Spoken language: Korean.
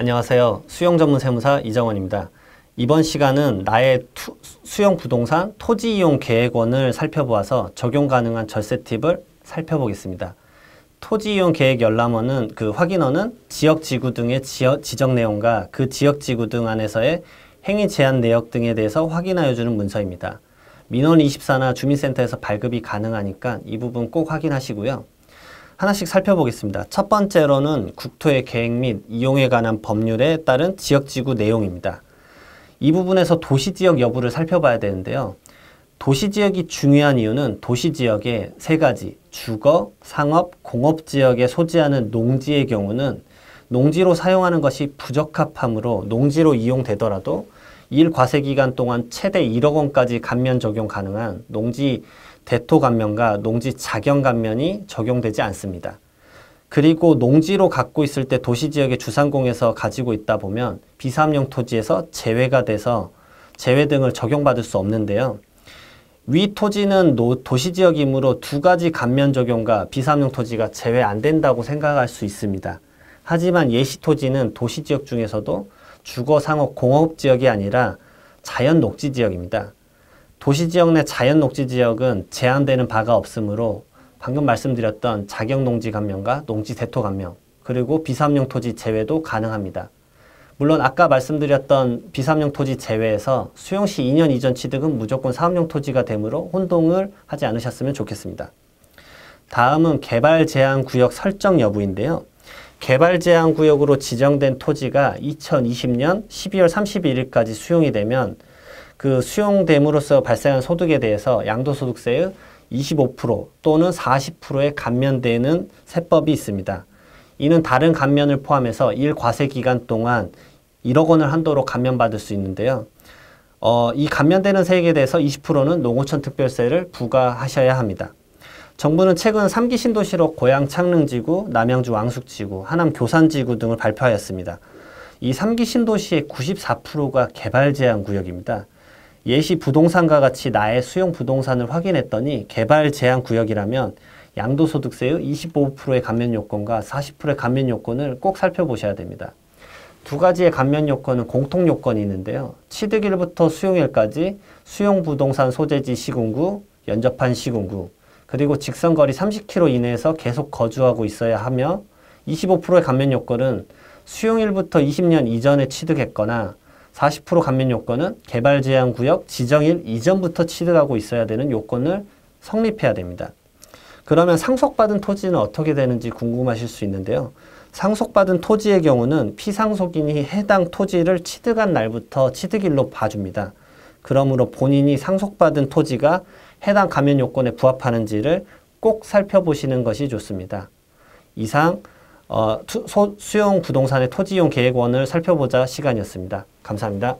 안녕하세요. 수영 전문 세무사 이정원입니다. 이번 시간은 나의 투, 수영 부동산 토지 이용 계획원을 살펴보아서 적용 가능한 절세 팁을 살펴보겠습니다. 토지 이용 계획 열람원은 그 확인원은 지역 지구 등의 지역, 지적 내용과 그 지역 지구 등 안에서의 행위 제한 내역 등에 대해서 확인하여 주는 문서입니다. 민원24나 주민센터에서 발급이 가능하니까 이 부분 꼭 확인하시고요. 하나씩 살펴보겠습니다. 첫 번째로는 국토의 계획 및 이용에 관한 법률에 따른 지역지구 내용입니다. 이 부분에서 도시지역 여부를 살펴봐야 되는데요. 도시지역이 중요한 이유는 도시지역의 세 가지 주거, 상업, 공업지역에 소지하는 농지의 경우는 농지로 사용하는 것이 부적합하므로 농지로 이용되더라도 일 과세 기간 동안 최대 1억 원까지 감면 적용 가능한 농지 대토감면과 농지 자경감면이 적용되지 않습니다. 그리고 농지로 갖고 있을 때 도시지역의 주상공에서 가지고 있다 보면 비삼업용 토지에서 제외가 돼서 제외 등을 적용받을 수 없는데요. 위 토지는 도시지역이므로 두 가지 감면 적용과 비삼업용 토지가 제외 안 된다고 생각할 수 있습니다. 하지만 예시 토지는 도시지역 중에서도 주거, 상업, 공업 지역이 아니라 자연 녹지 지역입니다. 도시 지역 내 자연 녹지 지역은 제한되는 바가 없으므로 방금 말씀드렸던 자격 농지 감면과 농지 대토 감면 그리고 비삼용 토지 제외도 가능합니다. 물론 아까 말씀드렸던 비삼용 토지 제외에서 수용시 2년 이전 취득은 무조건 사업용 토지가 되므로 혼동을 하지 않으셨으면 좋겠습니다. 다음은 개발 제한 구역 설정 여부인데요. 개발 제한 구역으로 지정된 토지가 2020년 12월 31일까지 수용이 되면 그 수용됨으로써 발생한 소득에 대해서 양도소득세의 25% 또는 40%에 감면되는 세법이 있습니다. 이는 다른 감면을 포함해서 1과세 기간 동안 1억 원을 한도로 감면받을 수 있는데요. 어, 이 감면되는 세액에 대해서 20%는 농어촌 특별세를 부과하셔야 합니다. 정부는 최근 3기 신도시로 고양 창릉지구, 남양주 왕숙지구, 하남 교산지구 등을 발표하였습니다. 이 3기 신도시의 94%가 개발 제한 구역입니다. 예시 부동산과 같이 나의 수용 부동산을 확인했더니 개발 제한 구역이라면 양도소득세의 25%의 감면 요건과 40%의 감면 요건을 꼭 살펴보셔야 됩니다. 두 가지의 감면 요건은 공통 요건이 있는데요. 취득일부터 수용일까지 수용 부동산 소재지 시군구, 연접한 시군구, 그리고 직선거리 30km 이내에서 계속 거주하고 있어야 하며 25%의 감면 요건은 수용일부터 20년 이전에 취득했거나 40% 감면 요건은 개발 제한 구역 지정일 이전부터 취득하고 있어야 되는 요건을 성립해야 됩니다. 그러면 상속받은 토지는 어떻게 되는지 궁금하실 수 있는데요. 상속받은 토지의 경우는 피상속인이 해당 토지를 취득한 날부터 취득일로 봐줍니다. 그러므로 본인이 상속받은 토지가 해당 감면 요건에 부합하는지를 꼭 살펴보시는 것이 좋습니다. 이상 어, 투, 소, 수용 부동산의 토지용 계획원을 살펴보자 시간이었습니다. 감사합니다.